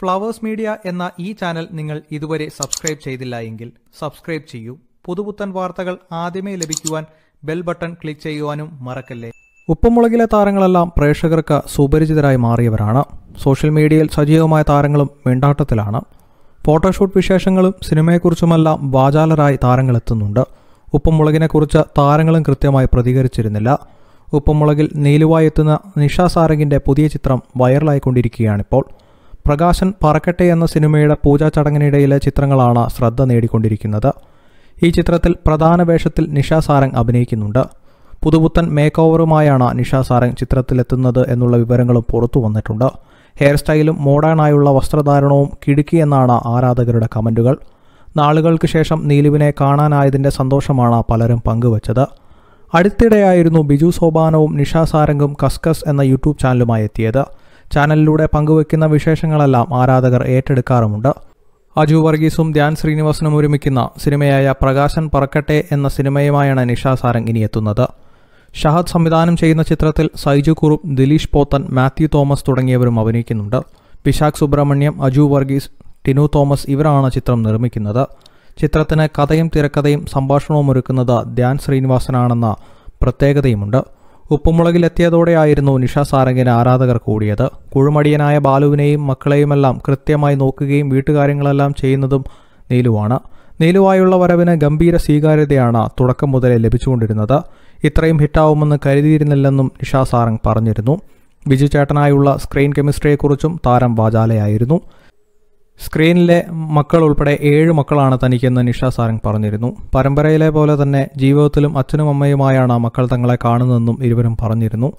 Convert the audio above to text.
flowers media എന്ന ഈ channel നിങ്ങൾ ഇതുവരെ സബ്സ്ക്രൈബ് ചെയ്തില്ല എങ്കിൽ സബ്സ്ക്രൈബ് ചെയ്യൂ പുതുപുത്തൻ വാർത്തകൾ ആദ്യമേ ലഭിക്കുവാൻ ബെൽ ബട്ടൺ ക്ലിക്ക് ചെയ്യുവാനും മറക്കല്ലേ ഉപ്പുമുളകിലെ താരങ്ങളെല്ലാം പ്രേക്ഷകർക്ക് സുപരിചിതരായി മാറിയവരാണ് സോഷ്യൽ മീഡിയയിൽ സജീവമായ താരങ്ങളും മിണ്ടാട്ടത്തിലാണ് ഫോട്ടോഷൂട്ട് വിശേഷങ്ങളും സിനിമയെക്കുറിച്ചുമെല്ലാം വാചാലരായി താരങ്ങളെത്തുന്നുണ്ട് ഉപ്പുമുളകിനെക്കുറിച്ച് താരങ്ങളും കൃത്യമായി പ്രതികരിച്ചിരുന്നില്ല ഉപ്പുമുളകിൽ നീലുവായെത്തുന്ന നിഷ സാരംഗിൻ്റെ പുതിയ ചിത്രം വൈറലായിക്കൊണ്ടിരിക്കുകയാണിപ്പോൾ പ്രകാശൻ പറക്കട്ടെ എന്ന സിനിമയുടെ പൂജാ ചടങ്ങിനിടയിലെ ചിത്രങ്ങളാണ് ശ്രദ്ധ നേടിക്കൊണ്ടിരിക്കുന്നത് ഈ ചിത്രത്തിൽ പ്രധാന വേഷത്തിൽ നിഷാ സാരംഗ് അഭിനയിക്കുന്നുണ്ട് പുതുപുത്തൻ മേക്ക് ഓവറുമായാണ് നിഷാ സാരംഗ് ചിത്രത്തിലെത്തുന്നത് എന്നുള്ള വിവരങ്ങളും പുറത്തു വന്നിട്ടുണ്ട് ഹെയർ സ്റ്റൈലും മോഡേണായുള്ള വസ്ത്രധാരണവും കിടുക്കി എന്നാണ് ആരാധകരുടെ കമന്റുകൾ നാളുകൾക്ക് ശേഷം നീലുവിനെ കാണാനായതിൻ്റെ സന്തോഷമാണ് പലരും പങ്കുവച്ചത് അടുത്തിടെയായിരുന്നു ബിജു സോപാനവും നിഷാ സാരംഗും കസ്കസ് എന്ന യൂട്യൂബ് ചാനലുമായി എത്തിയത് ചാനലിലൂടെ പങ്കുവെക്കുന്ന വിശേഷങ്ങളെല്ലാം ആരാധകർ ഏറ്റെടുക്കാറുമുണ്ട് അജു വർഗീസും ധ്യാൻ ശ്രീനിവാസനും ഒരുമിക്കുന്ന സിനിമയായ പ്രകാശൻ പറക്കട്ടെ എന്ന സിനിമയുമായാണ് നിഷ സാരംഗ് ഇനിയെത്തുന്നത് ഷഹദ് സംവിധാനം ചെയ്യുന്ന ചിത്രത്തിൽ സൈജു കുറുപ്പ് ദിലീഷ് പോത്തൻ മാത്യു തോമസ് തുടങ്ങിയവരും അഭിനയിക്കുന്നുണ്ട് പിശാഖ് സുബ്രഹ്മണ്യം അജു വർഗീസ് ടിനു തോമസ് ഇവരാണ് ചിത്രം നിർമ്മിക്കുന്നത് ചിത്രത്തിന് കഥയും തിരക്കഥയും സംഭാഷണവും ഒരുക്കുന്നത് ധ്യാൻ ശ്രീനിവാസനാണെന്ന പ്രത്യേകതയുമുണ്ട് ഉപ്പുമുളകിലെത്തിയതോടെയായിരുന്നു നിഷ സാരംഗിന് ആരാധകർ കൂടിയത് കുഴുമടിയനായ ബാലുവിനെയും മക്കളെയുമെല്ലാം കൃത്യമായി നോക്കുകയും വീട്ടുകാര്യങ്ങളെല്ലാം ചെയ്യുന്നതും നീലുവാണ് നീലുവായുള്ള വരവിന് ഗംഭീര സ്വീകാര്യതയാണ് തുടക്കം മുതലേ ലഭിച്ചുകൊണ്ടിരുന്നത് ഇത്രയും ഹിറ്റാവുമെന്ന് കരുതിയിരുന്നില്ലെന്നും നിഷ സാരംഗ് പറഞ്ഞിരുന്നു ബിജു ചേട്ടനായുള്ള സ്ക്രീൻ കെമിസ്ട്രിയെക്കുറിച്ചും താരം വാചാലയായിരുന്നു സ്ക്രീനിലെ മക്കൾ ഉൾപ്പെടെ ഏഴ് മക്കളാണ് തനിക്കെന്ന് നിഷ സാരംഗ് പറഞ്ഞിരുന്നു പരമ്പരയിലെ പോലെ തന്നെ ജീവിതത്തിലും അച്ഛനും അമ്മയുമായാണ് മക്കൾ തങ്ങളെ കാണുന്നതെന്നും ഇരുവരും പറഞ്ഞിരുന്നു